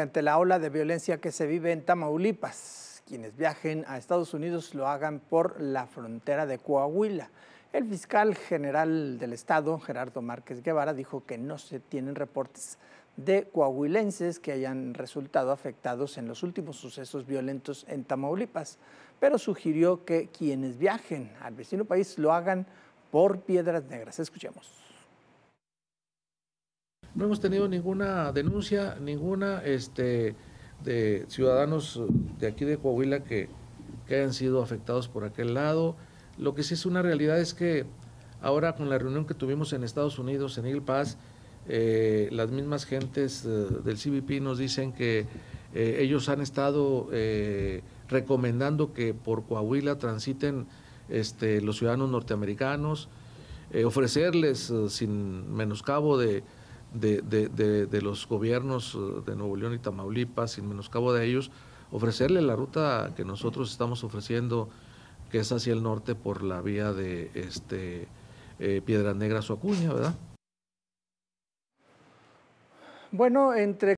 ante la ola de violencia que se vive en Tamaulipas, quienes viajen a Estados Unidos lo hagan por la frontera de Coahuila. El fiscal general del Estado, Gerardo Márquez Guevara, dijo que no se tienen reportes de coahuilenses que hayan resultado afectados en los últimos sucesos violentos en Tamaulipas, pero sugirió que quienes viajen al vecino país lo hagan por Piedras Negras. Escuchemos no hemos tenido ninguna denuncia, ninguna este, de ciudadanos de aquí de Coahuila que, hayan sido afectados por aquel lado. Lo que sí es una realidad es que ahora con la reunión que tuvimos en Estados Unidos, en Il Paz, eh, las mismas gentes eh, del CBP nos dicen que eh, ellos han estado recomendando que por Coahuila transiten este, los ciudadanos norteamericanos, ofrecerles sin menoscabo de, de, los gobiernos eh, de Nuevo León y Tamaulipas, sin menoscabo de ellos, ofrecerle la ruta que nosotros estamos ofreciendo, que es hacia el norte por la vía de este eh, Piedras Negras ¿verdad? Bueno, entre